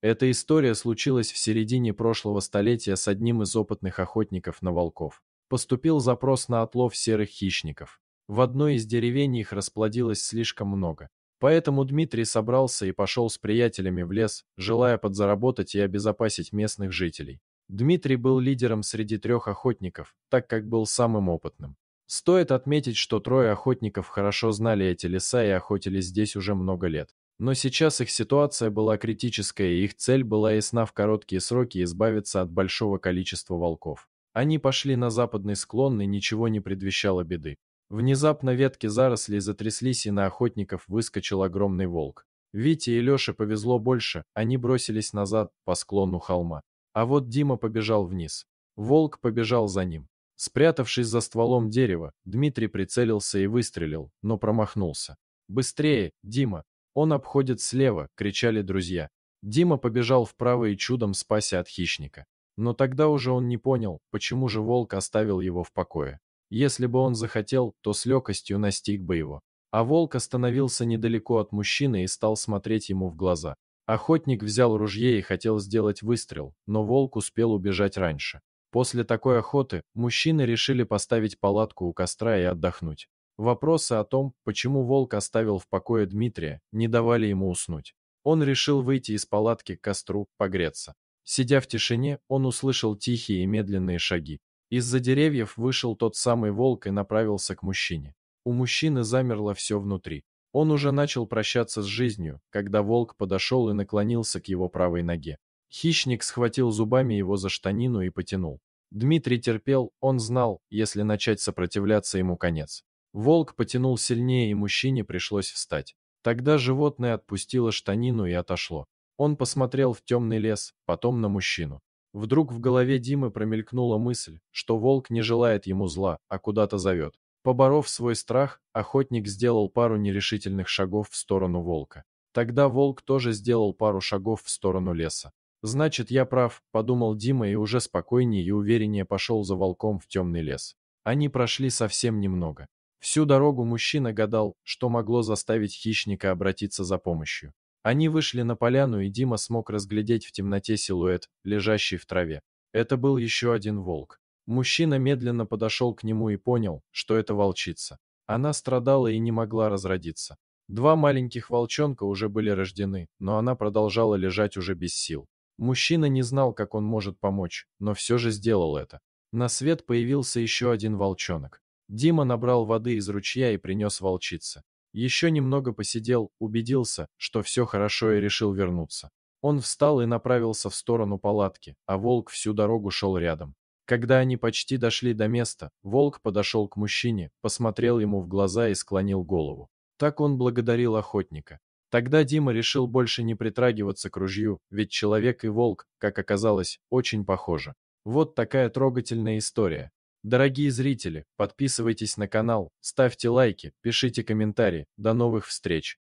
Эта история случилась в середине прошлого столетия с одним из опытных охотников на волков. Поступил запрос на отлов серых хищников. В одной из деревень их расплодилось слишком много. Поэтому Дмитрий собрался и пошел с приятелями в лес, желая подзаработать и обезопасить местных жителей. Дмитрий был лидером среди трех охотников, так как был самым опытным. Стоит отметить, что трое охотников хорошо знали эти леса и охотились здесь уже много лет. Но сейчас их ситуация была критическая, и их цель была ясна в короткие сроки избавиться от большого количества волков. Они пошли на западный склон, и ничего не предвещало беды. Внезапно ветки заросли затряслись, и на охотников выскочил огромный волк. Вите и Леше повезло больше, они бросились назад по склону холма. А вот Дима побежал вниз. Волк побежал за ним. Спрятавшись за стволом дерева, Дмитрий прицелился и выстрелил, но промахнулся. «Быстрее, Дима!» «Он обходит слева!» — кричали друзья. Дима побежал вправо и чудом спася от хищника. Но тогда уже он не понял, почему же волк оставил его в покое. Если бы он захотел, то с легкостью настиг бы его. А волк остановился недалеко от мужчины и стал смотреть ему в глаза. Охотник взял ружье и хотел сделать выстрел, но волк успел убежать раньше. После такой охоты мужчины решили поставить палатку у костра и отдохнуть. Вопросы о том, почему волк оставил в покое Дмитрия, не давали ему уснуть. Он решил выйти из палатки к костру, погреться. Сидя в тишине, он услышал тихие и медленные шаги. Из-за деревьев вышел тот самый волк и направился к мужчине. У мужчины замерло все внутри. Он уже начал прощаться с жизнью, когда волк подошел и наклонился к его правой ноге. Хищник схватил зубами его за штанину и потянул. Дмитрий терпел, он знал, если начать сопротивляться ему конец. Волк потянул сильнее, и мужчине пришлось встать. Тогда животное отпустило штанину и отошло. Он посмотрел в темный лес, потом на мужчину. Вдруг в голове Димы промелькнула мысль, что волк не желает ему зла, а куда-то зовет. Поборов свой страх, охотник сделал пару нерешительных шагов в сторону волка. Тогда волк тоже сделал пару шагов в сторону леса. «Значит, я прав», — подумал Дима и уже спокойнее и увереннее пошел за волком в темный лес. Они прошли совсем немного. Всю дорогу мужчина гадал, что могло заставить хищника обратиться за помощью. Они вышли на поляну, и Дима смог разглядеть в темноте силуэт, лежащий в траве. Это был еще один волк. Мужчина медленно подошел к нему и понял, что это волчица. Она страдала и не могла разродиться. Два маленьких волчонка уже были рождены, но она продолжала лежать уже без сил. Мужчина не знал, как он может помочь, но все же сделал это. На свет появился еще один волчонок. Дима набрал воды из ручья и принес волчице. Еще немного посидел, убедился, что все хорошо и решил вернуться. Он встал и направился в сторону палатки, а волк всю дорогу шел рядом. Когда они почти дошли до места, волк подошел к мужчине, посмотрел ему в глаза и склонил голову. Так он благодарил охотника. Тогда Дима решил больше не притрагиваться к ружью, ведь человек и волк, как оказалось, очень похожи. Вот такая трогательная история. Дорогие зрители, подписывайтесь на канал, ставьте лайки, пишите комментарии. До новых встреч!